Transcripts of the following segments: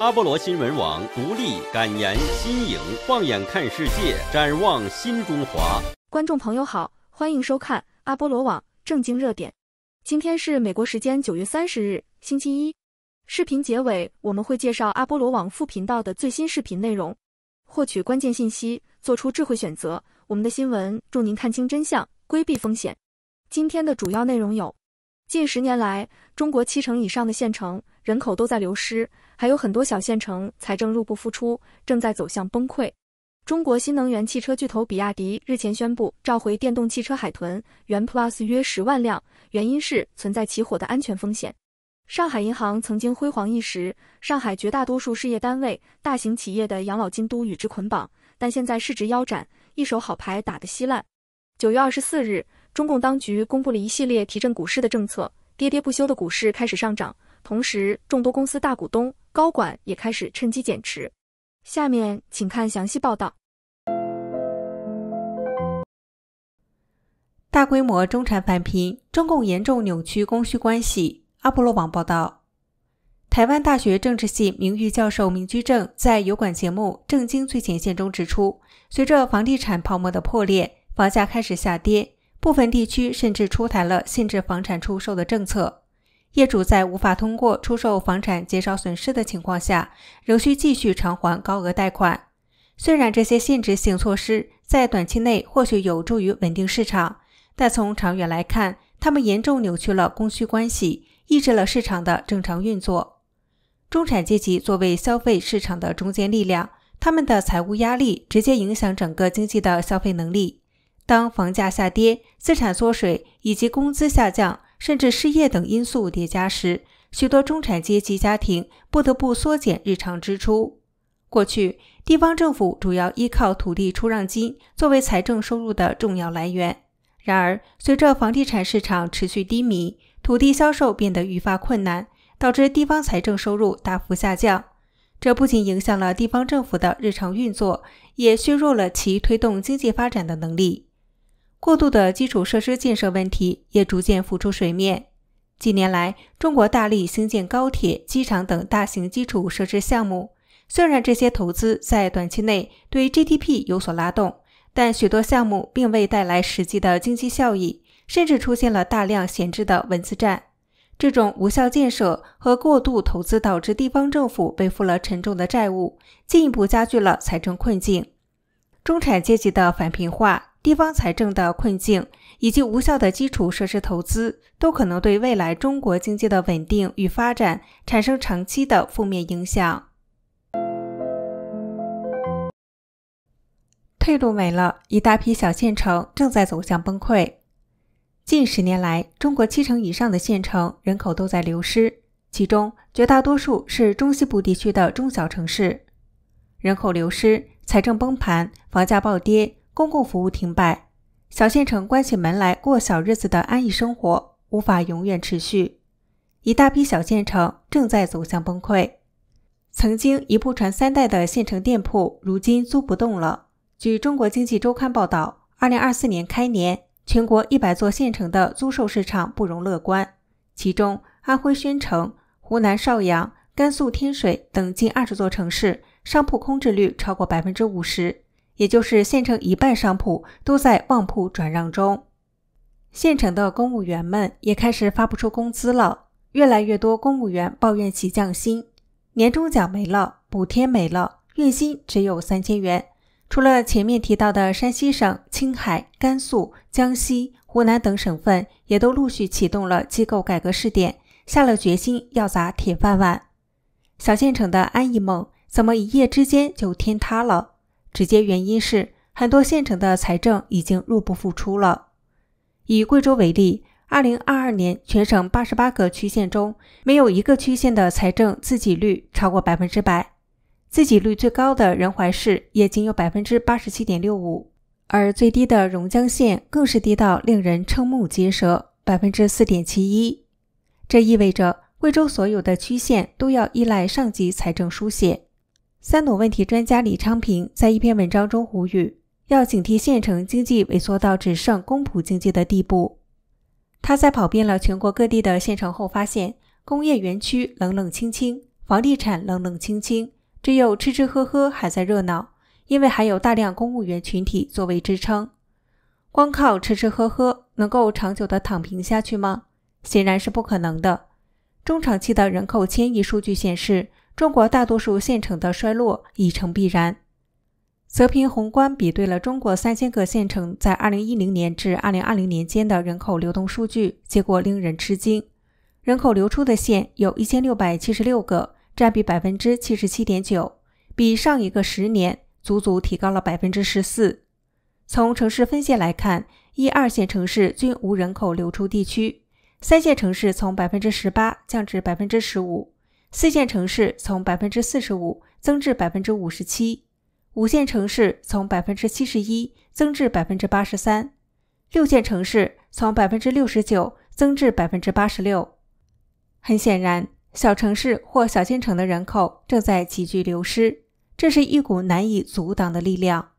阿波罗新闻网独立感言新颖，放眼看世界，展望新中华。观众朋友好，欢迎收看阿波罗网正经热点。今天是美国时间九月三十日，星期一。视频结尾我们会介绍阿波罗网副频道的最新视频内容，获取关键信息，做出智慧选择。我们的新闻助您看清真相，规避风险。今天的主要内容有。近十年来，中国七成以上的县城人口都在流失，还有很多小县城财政入不敷出，正在走向崩溃。中国新能源汽车巨头比亚迪日前宣布召回电动汽车海豚、元 Plus 约十万辆，原因是存在起火的安全风险。上海银行曾经辉煌一时，上海绝大多数事业单位、大型企业的养老金都与之捆绑，但现在市值腰斩，一手好牌打得稀烂。九月二十四日。中共当局公布了一系列提振股市的政策，跌跌不休的股市开始上涨。同时，众多公司大股东、高管也开始趁机减持。下面请看详细报道。大规模中产返贫，中共严重扭曲供需关系。阿波罗网报道，台湾大学政治系名誉教授明居正，在有管节目《政经最前线》中指出，随着房地产泡沫的破裂，房价开始下跌。部分地区甚至出台了限制房产出售的政策，业主在无法通过出售房产减少损失的情况下，仍需继续偿还高额贷款。虽然这些限制性措施在短期内或许有助于稳定市场，但从长远来看，他们严重扭曲了供需关系，抑制了市场的正常运作。中产阶级作为消费市场的中坚力量，他们的财务压力直接影响整个经济的消费能力。当房价下跌、资产缩水以及工资下降、甚至失业等因素叠加时，许多中产阶级家庭不得不缩减日常支出。过去，地方政府主要依靠土地出让金作为财政收入的重要来源。然而，随着房地产市场持续低迷，土地销售变得愈发困难，导致地方财政收入大幅下降。这不仅影响了地方政府的日常运作，也削弱了其推动经济发展的能力。过度的基础设施建设问题也逐渐浮出水面。近年来，中国大力兴建高铁、机场等大型基础设施项目，虽然这些投资在短期内对 GDP 有所拉动，但许多项目并未带来实际的经济效益，甚至出现了大量闲置的“文字站”。这种无效建设和过度投资导致地方政府背负了沉重的债务，进一步加剧了财政困境。中产阶级的反贫化。地方财政的困境以及无效的基础设施投资，都可能对未来中国经济的稳定与发展产生长期的负面影响。退路没了，一大批小县城正在走向崩溃。近十年来，中国七成以上的县城人口都在流失，其中绝大多数是中西部地区的中小城市。人口流失，财政崩盘，房价暴跌。公共服务停摆，小县城关起门来过小日子的安逸生活，无法永远持续。一大批小县城正在走向崩溃。曾经一步传三代的县城店铺，如今租不动了。据《中国经济周刊》报道，2024年开年，全国100座县城的租售市场不容乐观。其中，安徽宣城、湖南邵阳、甘肃天水等近20座城市，商铺空置率超过50%。也就是县城一半商铺都在旺铺转让中，县城的公务员们也开始发不出工资了，越来越多公务员抱怨起降薪，年终奖没了，补贴没了，月薪只有三千元。除了前面提到的山西省、青海、甘肃、江西、湖南等省份，也都陆续启动了机构改革试点，下了决心要砸铁饭碗。小县城的安逸梦怎么一夜之间就天塌了？直接原因是很多县城的财政已经入不敷出了。以贵州为例，二零二二年全省八十八个区县中，没有一个区县的财政自给率超过百分之百，自给率最高的仁怀市也仅有百分之八十七点六五，而最低的榕江县更是低到令人瞠目结舌，百分之四点七一。这意味着贵州所有的区县都要依赖上级财政输血。三农问题专家李昌平在一篇文章中呼吁，要警惕县城经济萎缩到只剩公仆经济的地步。他在跑遍了全国各地的县城后发现，工业园区冷冷清清，房地产冷冷清清，只有吃吃喝喝还在热闹，因为还有大量公务员群体作为支撑。光靠吃吃喝喝能够长久的躺平下去吗？显然是不可能的。中长期的人口迁移数据显示。中国大多数县城的衰落已成必然。泽平宏观比对了中国三千个县城在二零一零年至二零二零年间的人口流动数据，结果令人吃惊。人口流出的县有一千六百七十六个，占比百分之七十七点九，比上一个十年足足提高了百分之十四。从城市分线来看，一二线城市均无人口流出地区，三线城市从百分之十八降至百分之十五。四线城市从百分之四十五增至百分之五十七，五线城市从百分之七十一增至百分之八十三，六线城市从百分之六十九增至百分之八十六。很显然，小城市或小县城的人口正在急剧流失，这是一股难以阻挡的力量。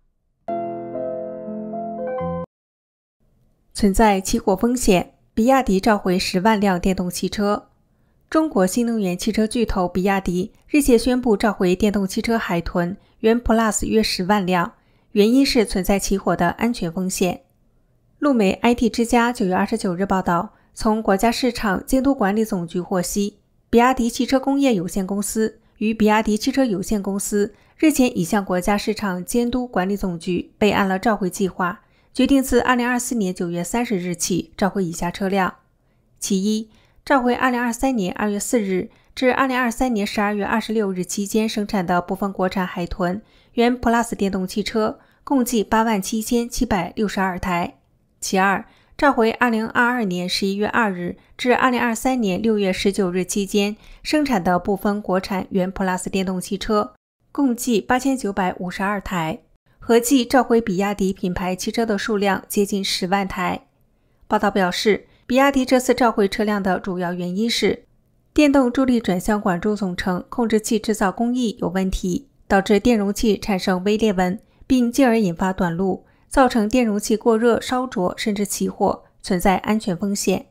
存在起火风险，比亚迪召回十万辆电动汽车。中国新能源汽车巨头比亚迪日前宣布召回电动汽车海豚、元 Plus 约十万辆，原因是存在起火的安全风险。路媒 IT 之家九月二十九日报道，从国家市场监督管理总局获悉，比亚迪汽车工业有限公司与比亚迪汽车有限公司日前已向国家市场监督管理总局备案了召回计划，决定自二零二四年九月三十日起召回以下车辆：其一。召回2023年2月4日至2023年12月26日期间生产的部分国产海豚、原 PLUS 电动汽车，共计87,762台；其二，召回2022年11月2日至2023年6月19日期间生产的部分国产原 PLUS 电动汽车，共计8,952台，合计召回比亚迪品牌汽车的数量接近十万台。报道表示。比亚迪这次召回车辆的主要原因是，电动助力转向管柱总成控制器制造工艺有问题，导致电容器产生微裂纹，并进而引发短路，造成电容器过热烧灼甚至起火，存在安全风险。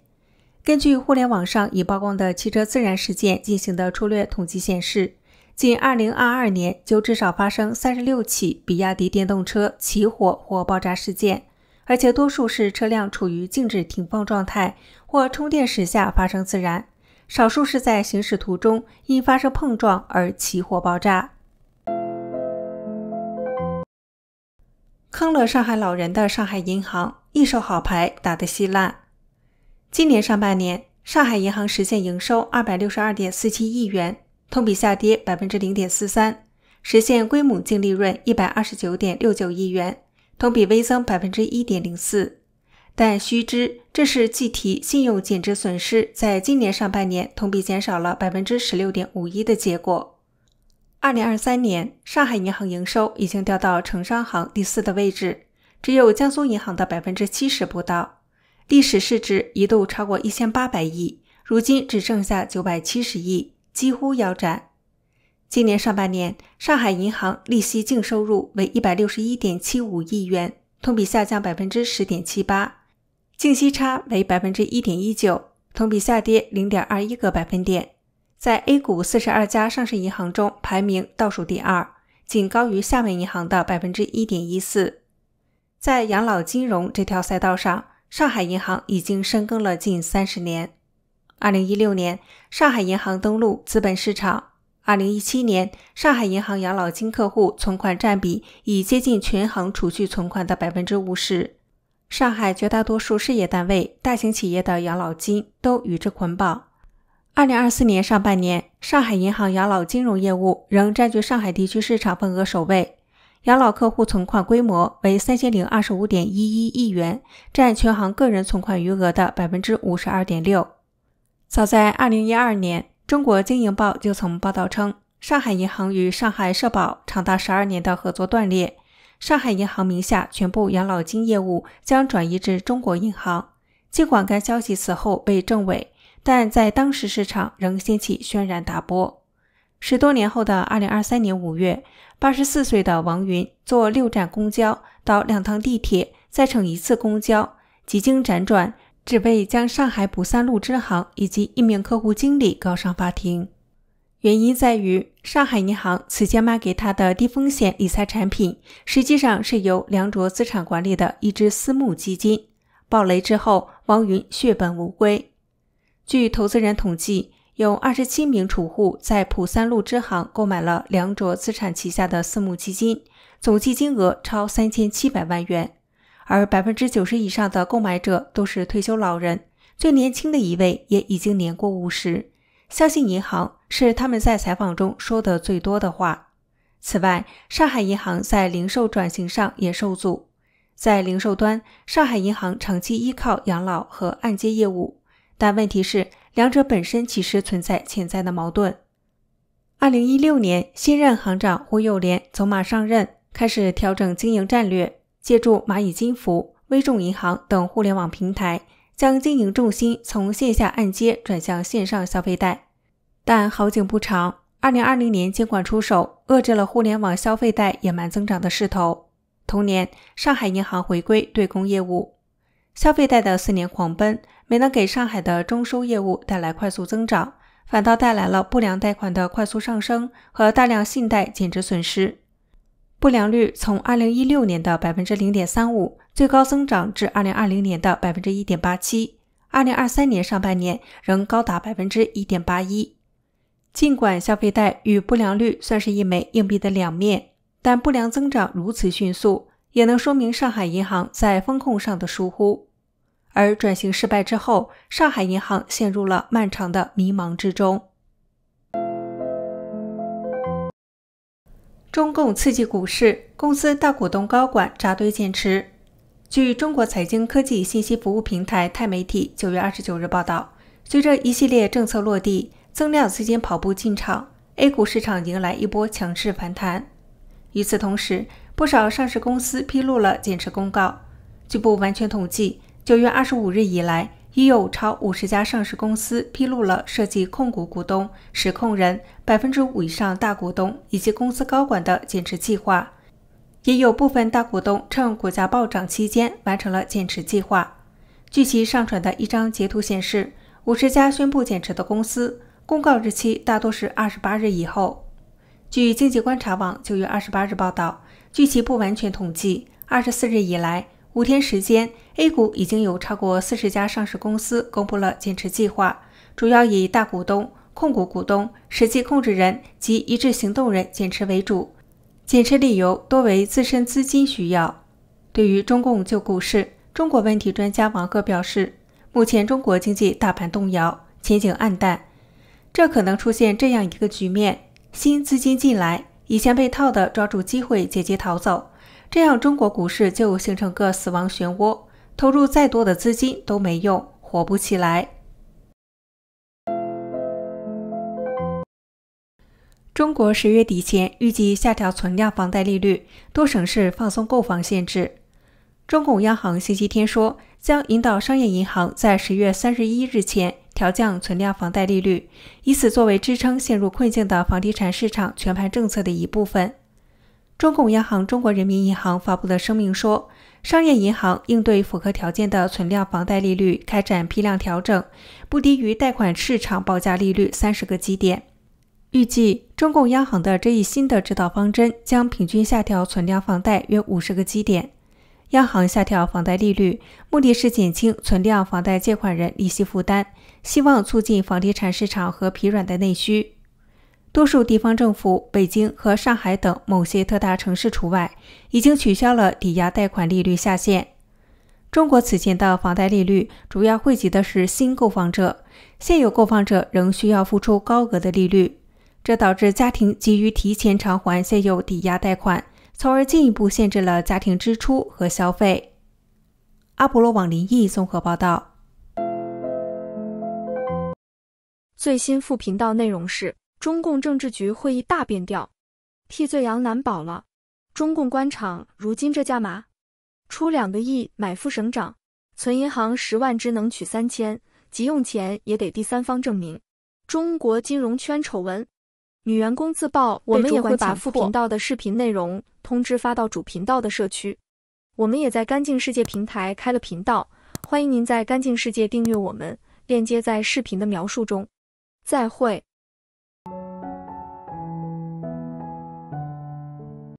根据互联网上已曝光的汽车自燃事件进行的粗略统计显示，仅2022年就至少发生36起比亚迪电动车起火或爆炸事件。而且多数是车辆处于静止停放状态或充电时下发生自燃，少数是在行驶途中因发生碰撞而起火爆炸。坑了上海老人的上海银行，一手好牌打得稀烂。今年上半年，上海银行实现营收二百六十二点四七亿元，同比下跌百分之零点四三，实现规模净利润一百二十九点六九亿元。同比微增百分之一点零四，但须知这是计提信用减值损失在今年上半年同比减少了百分之十六点五一的结果。二零二三年，上海银行营收已经掉到城商行第四的位置，只有江苏银行的百分之七十不到。历史市值一度超过一千八百亿，如今只剩下九百七十亿，几乎腰斩。今年上半年，上海银行利息净收入为一百六十一点七五亿元，同比下降百分之十点七八，净息差为百分之一点一九，同比下跌零点二一个百分点，在 A 股四十二家上市银行中排名倒数第二，仅高于厦门银行的百分之一点一四。在养老金融这条赛道上，上海银行已经深耕了近三十年。二零一六年，上海银行登陆资本市场。二零一七年，上海银行养老金客户存款占比已接近全行储蓄存款的百分之五十。上海绝大多数事业单位、大型企业的养老金都与之捆绑。二零二四年上半年，上海银行养老金融业务仍占据上海地区市场份额首位，养老客户存款规模为三千零二十五点一一亿元，占全行个人存款余额的百分之五十二点六。早在二零一二年。中国经营报就曾报道称，上海银行与上海社保长达十二年的合作断裂，上海银行名下全部养老金业务将转移至中国银行。尽管该消息此后被证伪，但在当时市场仍掀起轩然大波。十多年后的二零二三年五月，八十四岁的王云坐六站公交，到两趟地铁，再乘一次公交，几经辗转。只为将上海浦三路支行以及一名客户经理告上法庭，原因在于上海银行此前卖给他的低风险理财产品，实际上是由梁卓资产管理的一支私募基金暴雷之后，王云血本无归。据投资人统计，有二十七名储户在浦三路支行购买了梁卓资产旗下的私募基金，总计金额超三千七百万元。而百分之九十以上的购买者都是退休老人，最年轻的一位也已经年过五十。相信银行是他们在采访中说的最多的话。此外，上海银行在零售转型上也受阻。在零售端，上海银行长期依靠养老和按揭业务，但问题是，两者本身其实存在潜在的矛盾。二零一六年，新任行长胡友莲走马上任，开始调整经营战略。借助蚂蚁金服、微众银行等互联网平台，将经营重心从线下按揭转向线上消费贷。但好景不长，二零二零年监管出手，遏制了互联网消费贷野蛮增长的势头。同年，上海银行回归对公业务，消费贷的四年狂奔没能给上海的中收业务带来快速增长，反倒带来了不良贷款的快速上升和大量信贷减值损失。不良率从二零一六年的百分之零点三五，最高增长至二零二零年的百分之一点八七，二零二三年上半年仍高达百分之一点八一。尽管消费贷与不良率算是一枚硬币的两面，但不良增长如此迅速，也能说明上海银行在风控上的疏忽。而转型失败之后，上海银行陷入了漫长的迷茫之中。中共刺激股市，公司大股东高管扎堆减持。据中国财经科技信息服务平台泰媒体九月二十九日报道，随着一系列政策落地，增量资金跑步进场，A 股市场迎来一波强势反弹。与此同时，不少上市公司披露了减持公告。据不完全统计，九月二十五日以来，已有超五十家上市公司披露了涉及控股股东、实控人、百分之五以上大股东以及公司高管的减持计划，也有部分大股东趁股价暴涨期间完成了减持计划。据其上传的一张截图显示，五十家宣布减持的公司公告日期大多是二十八日以后。据经济观察网九月二十八日报道，据其不完全统计，二十四日以来。五天时间，A 股已经有超过四十家上市公司公布了减持计划，主要以大股东、控股股东、实际控制人及一致行动人减持为主，减持理由多为自身资金需要。对于中共就股市，中国问题专家王戈表示，目前中国经济大盘动摇，前景暗淡，这可能出现这样一个局面：新资金进来，以前被套的抓住机会，借机逃走。这样，中国股市就形成个死亡漩涡，投入再多的资金都没用，活不起来。中国十月底前预计下调存量房贷利率，多省市放松购房限制。中共央行星期天说，将引导商业银行在十月三十一日前调降存量房贷利率，以此作为支撑陷入困境的房地产市场全盘政策的一部分。中共央行中国人民银行发布的声明说，商业银行应对符合条件的存量房贷利率开展批量调整，不低于贷款市场报价利率三十个基点。预计中共央行的这一新的指导方针将平均下调存量房贷约五十个基点。央行下调房贷利率，目的是减轻存量房贷借款人利息负担，希望促进房地产市场和疲软的内需。多数地方政府，北京和上海等某些特大城市除外，已经取消了抵押贷款利率下限。中国此前的房贷利率主要惠及的是新购房者，现有购房者仍需要付出高额的利率，这导致家庭急于提前偿还现有抵押贷款，从而进一步限制了家庭支出和消费。阿波罗网林毅综合报道。最新富频道内容是。中共政治局会议大变调，替罪羊难保了。中共官场如今这价码，出两个亿买副省长，存银行十万只能取三千，急用钱也得第三方证明。中国金融圈丑闻，女员工自曝我们也会把副频道的视频内容通知发到主频道的社区。我们也在干净世界平台开了频道，欢迎您在干净世界订阅我们，链接在视频的描述中。再会。